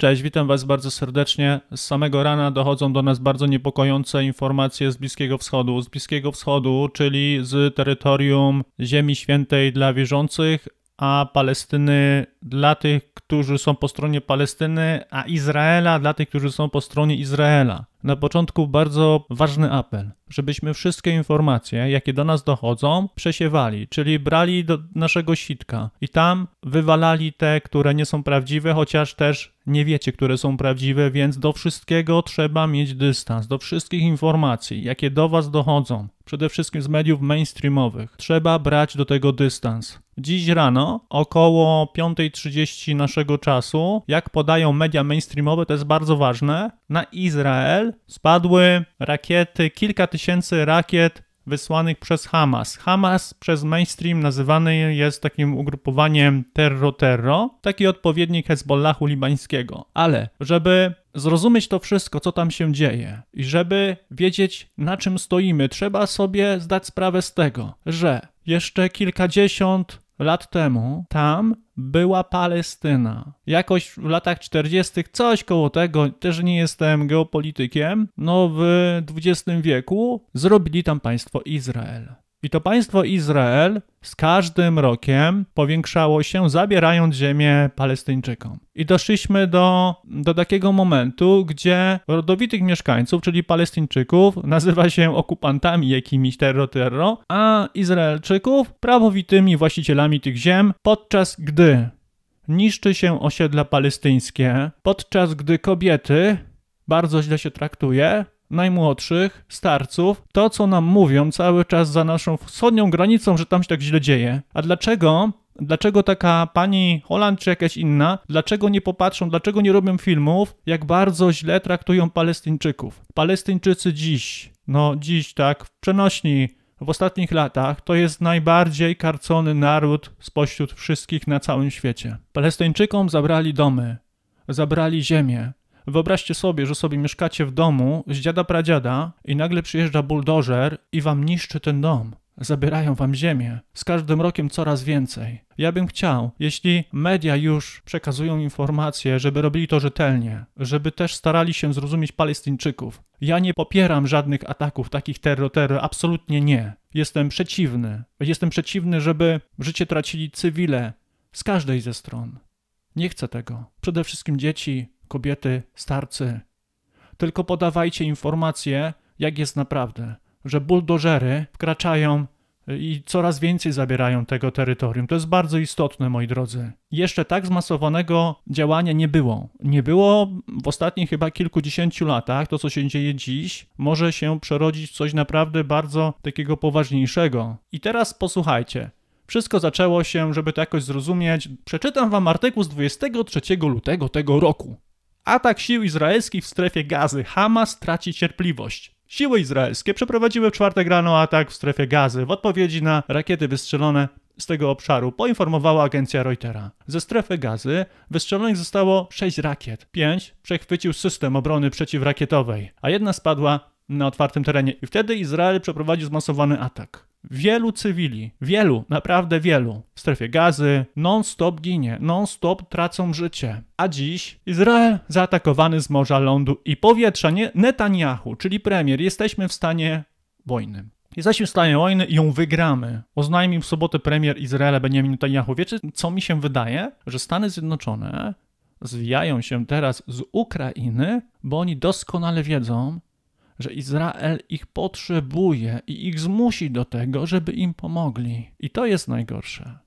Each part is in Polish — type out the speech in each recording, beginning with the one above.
Cześć, witam Was bardzo serdecznie. Z samego rana dochodzą do nas bardzo niepokojące informacje z Bliskiego Wschodu. Z Bliskiego Wschodu, czyli z terytorium Ziemi Świętej dla wierzących, a Palestyny dla tych, którzy są po stronie Palestyny, a Izraela dla tych, którzy są po stronie Izraela. Na początku bardzo ważny apel, żebyśmy wszystkie informacje, jakie do nas dochodzą, przesiewali, czyli brali do naszego sitka i tam wywalali te, które nie są prawdziwe, chociaż też nie wiecie, które są prawdziwe, więc do wszystkiego trzeba mieć dystans, do wszystkich informacji, jakie do Was dochodzą, przede wszystkim z mediów mainstreamowych. Trzeba brać do tego dystans. Dziś rano, około 5.30 naszego czasu, jak podają media mainstreamowe, to jest bardzo ważne, na Izrael spadły rakiety, kilka tysięcy rakiet wysłanych przez Hamas. Hamas przez mainstream nazywany jest takim ugrupowaniem terro-terro, taki odpowiednik Hezbollahu libańskiego. Ale żeby zrozumieć to wszystko, co tam się dzieje i żeby wiedzieć, na czym stoimy, trzeba sobie zdać sprawę z tego, że jeszcze kilkadziesiąt lat temu tam była Palestyna. Jakoś w latach 40., coś koło tego, też nie jestem geopolitykiem, no w XX wieku zrobili tam państwo Izrael. I to państwo Izrael z każdym rokiem powiększało się, zabierając ziemię Palestyńczykom. I doszliśmy do, do takiego momentu, gdzie rodowitych mieszkańców, czyli Palestyńczyków, nazywa się okupantami jakimiś terro-terro, a Izraelczyków prawowitymi właścicielami tych ziem, podczas gdy niszczy się osiedla palestyńskie, podczas gdy kobiety bardzo źle się traktuje, najmłodszych, starców, to co nam mówią cały czas za naszą wschodnią granicą, że tam się tak źle dzieje. A dlaczego Dlaczego taka pani Holland czy jakaś inna, dlaczego nie popatrzą, dlaczego nie robią filmów, jak bardzo źle traktują Palestyńczyków? Palestyńczycy dziś, no dziś tak, w przenośni w ostatnich latach to jest najbardziej karcony naród spośród wszystkich na całym świecie. Palestyńczykom zabrali domy, zabrali ziemię, Wyobraźcie sobie, że sobie mieszkacie w domu z dziada pradziada i nagle przyjeżdża buldożer i wam niszczy ten dom. Zabierają wam ziemię. Z każdym rokiem coraz więcej. Ja bym chciał, jeśli media już przekazują informacje, żeby robili to rzetelnie, żeby też starali się zrozumieć Palestyńczyków. Ja nie popieram żadnych ataków takich terror absolutnie nie. Jestem przeciwny. Jestem przeciwny, żeby życie tracili cywile z każdej ze stron. Nie chcę tego. Przede wszystkim dzieci, kobiety, starcy. Tylko podawajcie informacje, jak jest naprawdę, że buldożery wkraczają y, i coraz więcej zabierają tego terytorium. To jest bardzo istotne, moi drodzy. Jeszcze tak zmasowanego działania nie było. Nie było w ostatnich chyba kilkudziesięciu latach. To, co się dzieje dziś, może się przerodzić w coś naprawdę bardzo takiego poważniejszego. I teraz posłuchajcie. Wszystko zaczęło się, żeby to jakoś zrozumieć. Przeczytam wam artykuł z 23 lutego tego roku. Atak sił izraelskich w strefie gazy. Hamas traci cierpliwość. Siły izraelskie przeprowadziły w czwartek rano atak w strefie gazy w odpowiedzi na rakiety wystrzelone z tego obszaru, poinformowała agencja Reutera. Ze strefy gazy wystrzelonych zostało 6 rakiet. 5 przechwycił system obrony przeciwrakietowej, a jedna spadła na otwartym terenie i wtedy Izrael przeprowadził zmasowany atak. Wielu cywili, wielu, naprawdę wielu w strefie gazy non-stop ginie, non-stop tracą życie. A dziś Izrael zaatakowany z morza, lądu i powietrza, nie Netanyahu, czyli premier. Jesteśmy w stanie wojny. Jesteśmy w stanie wojny i ją wygramy. Oznajmił w sobotę premier Izraela Benjamin Netanyahu. Wiecie, co mi się wydaje? Że Stany Zjednoczone zwijają się teraz z Ukrainy, bo oni doskonale wiedzą, że Izrael ich potrzebuje i ich zmusi do tego, żeby im pomogli. I to jest najgorsze.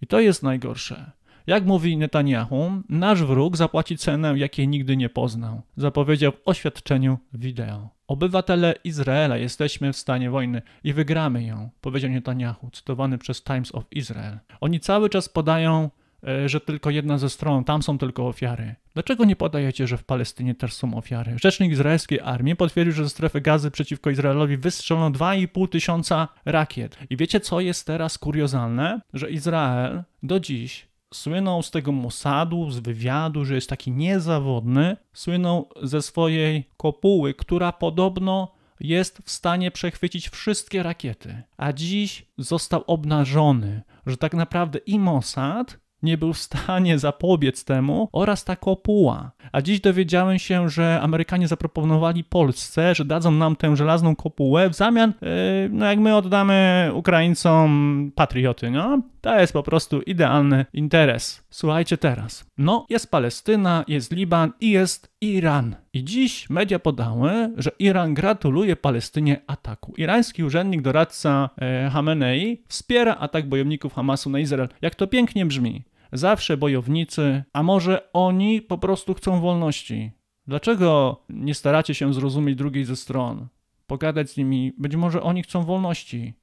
I to jest najgorsze. Jak mówi Netanyahu, nasz wróg zapłaci cenę, jakiej nigdy nie poznał, zapowiedział w oświadczeniu wideo. Obywatele Izraela jesteśmy w stanie wojny i wygramy ją, powiedział Netanyahu, cytowany przez Times of Israel. Oni cały czas podają E, że tylko jedna ze stron, tam są tylko ofiary. Dlaczego nie podajecie, że w Palestynie też są ofiary? Rzecznik izraelskiej armii potwierdził, że ze strefy gazy przeciwko Izraelowi wystrzelono 2,5 tysiąca rakiet. I wiecie co jest teraz kuriozalne? Że Izrael do dziś słynął z tego Mossadu, z wywiadu, że jest taki niezawodny, słynął ze swojej kopuły, która podobno jest w stanie przechwycić wszystkie rakiety. A dziś został obnażony, że tak naprawdę i Mossad, nie był w stanie zapobiec temu oraz ta kopuła. A dziś dowiedziałem się, że Amerykanie zaproponowali Polsce, że dadzą nam tę żelazną kopułę w zamian, yy, no jak my oddamy Ukraińcom patrioty, no to jest po prostu idealny interes. Słuchajcie teraz. No, jest Palestyna, jest Liban i jest Iran. I dziś media podały, że Iran gratuluje Palestynie ataku. Irański urzędnik doradca e, Hamenei wspiera atak bojowników Hamasu na Izrael. Jak to pięknie brzmi. Zawsze bojownicy, a może oni po prostu chcą wolności. Dlaczego nie staracie się zrozumieć drugiej ze stron? Pogadać z nimi, być może oni chcą wolności.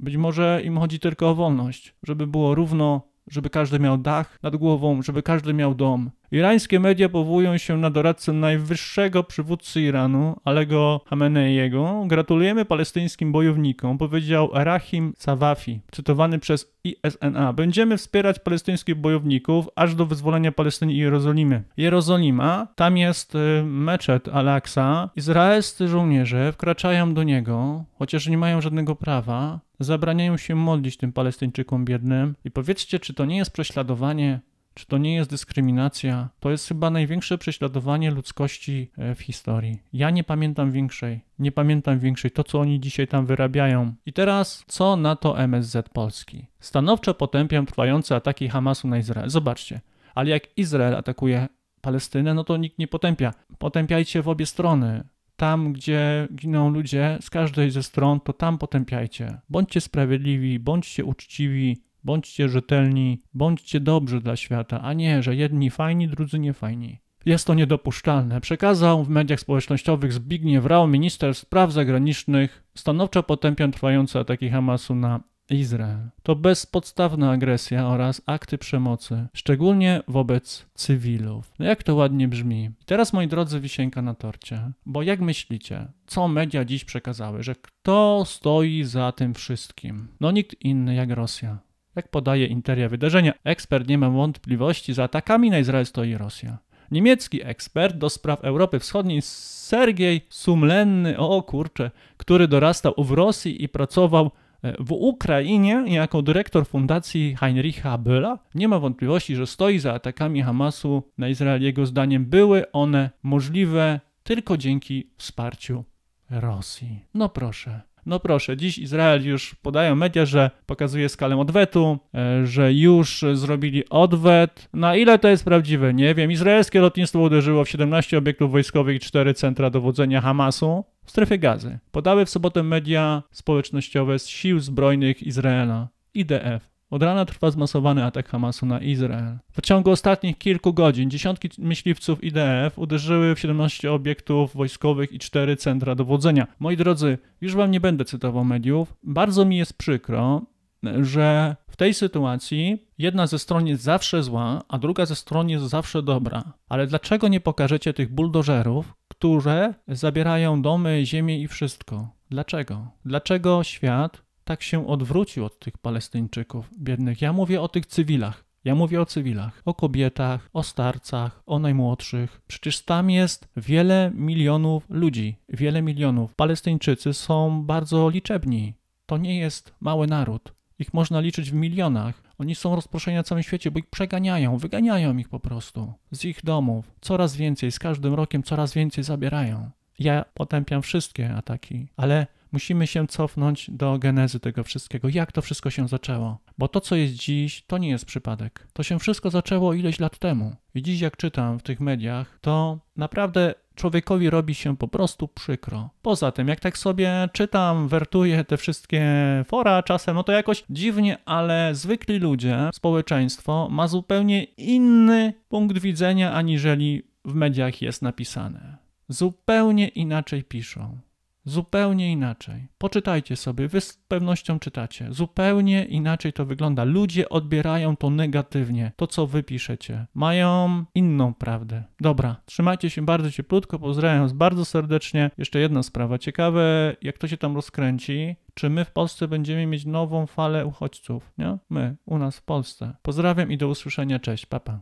Być może im chodzi tylko o wolność, żeby było równo, żeby każdy miał dach nad głową, żeby każdy miał dom. Irańskie media powołują się na doradcę najwyższego przywódcy Iranu, Alego Hameneiego. Gratulujemy palestyńskim bojownikom, powiedział Rahim Sawafi, cytowany przez ISNA. Będziemy wspierać palestyńskich bojowników aż do wyzwolenia Palestyny i Jerozolimy. Jerozolima, tam jest y, meczet Al-Aqsa. Izraelscy żołnierze wkraczają do niego, chociaż nie mają żadnego prawa. Zabraniają się modlić tym Palestyńczykom biednym. I powiedzcie, czy to nie jest prześladowanie czy to nie jest dyskryminacja? To jest chyba największe prześladowanie ludzkości e, w historii. Ja nie pamiętam większej. Nie pamiętam większej. To, co oni dzisiaj tam wyrabiają. I teraz, co na to MSZ Polski? Stanowczo potępiam trwające ataki Hamasu na Izrael. Zobaczcie. Ale jak Izrael atakuje Palestynę, no to nikt nie potępia. Potępiajcie w obie strony tam, gdzie giną ludzie z każdej ze stron, to tam potępiajcie. Bądźcie sprawiedliwi, bądźcie uczciwi, Bądźcie rzetelni, bądźcie dobrzy dla świata, a nie, że jedni fajni, drudzy niefajni. Jest to niedopuszczalne. Przekazał w mediach społecznościowych Zbigniew Rao, minister spraw zagranicznych, stanowczo potępiam trwające ataki Hamasu na Izrael. To bezpodstawna agresja oraz akty przemocy, szczególnie wobec cywilów. No jak to ładnie brzmi. Teraz, moi drodzy, wisienka na torcie. Bo jak myślicie, co media dziś przekazały, że kto stoi za tym wszystkim? No nikt inny jak Rosja. Jak podaje interia wydarzenia, ekspert nie ma wątpliwości, za atakami na Izrael stoi Rosja. Niemiecki ekspert do spraw Europy Wschodniej Sergiej Sumlenny, o kurcze, który dorastał w Rosji i pracował e, w Ukrainie jako dyrektor fundacji Heinricha Abela, nie ma wątpliwości, że stoi za atakami Hamasu na Izrael. Jego zdaniem były one możliwe tylko dzięki wsparciu Rosji. No proszę. No proszę, dziś Izrael już podają media, że pokazuje skalę odwetu, e, że już zrobili odwet. Na ile to jest prawdziwe? Nie wiem. Izraelskie lotnictwo uderzyło w 17 obiektów wojskowych i 4 centra dowodzenia Hamasu w strefie gazy. Podały w sobotę media społecznościowe z Sił Zbrojnych Izraela, IDF. Od rana trwa zmasowany atak Hamasu na Izrael. W ciągu ostatnich kilku godzin dziesiątki myśliwców IDF uderzyły w 17 obiektów wojskowych i 4 centra dowodzenia. Moi drodzy, już wam nie będę cytował mediów. Bardzo mi jest przykro, że w tej sytuacji jedna ze stron jest zawsze zła, a druga ze stron jest zawsze dobra. Ale dlaczego nie pokażecie tych buldożerów, które zabierają domy, ziemię i wszystko? Dlaczego? Dlaczego świat tak się odwrócił od tych Palestyńczyków biednych. Ja mówię o tych cywilach. Ja mówię o cywilach, o kobietach, o starcach, o najmłodszych. Przecież tam jest wiele milionów ludzi, wiele milionów. Palestyńczycy są bardzo liczebni. To nie jest mały naród. Ich można liczyć w milionach. Oni są rozproszeni na całym świecie, bo ich przeganiają, wyganiają ich po prostu z ich domów. Coraz więcej, z każdym rokiem coraz więcej zabierają. Ja potępiam wszystkie ataki, ale musimy się cofnąć do genezy tego wszystkiego, jak to wszystko się zaczęło. Bo to, co jest dziś, to nie jest przypadek. To się wszystko zaczęło ileś lat temu. I dziś, jak czytam w tych mediach, to naprawdę człowiekowi robi się po prostu przykro. Poza tym, jak tak sobie czytam, wertuję te wszystkie fora czasem, no to jakoś dziwnie, ale zwykli ludzie, społeczeństwo ma zupełnie inny punkt widzenia, aniżeli w mediach jest napisane. Zupełnie inaczej piszą. Zupełnie inaczej. Poczytajcie sobie, wy z pewnością czytacie. Zupełnie inaczej to wygląda. Ludzie odbierają to negatywnie, to co wy piszecie. Mają inną prawdę. Dobra, trzymajcie się bardzo cieplutko, pozdrawiam bardzo serdecznie. Jeszcze jedna sprawa. Ciekawe, jak to się tam rozkręci, czy my w Polsce będziemy mieć nową falę uchodźców, nie? My, u nas w Polsce. Pozdrawiam i do usłyszenia. Cześć, papa.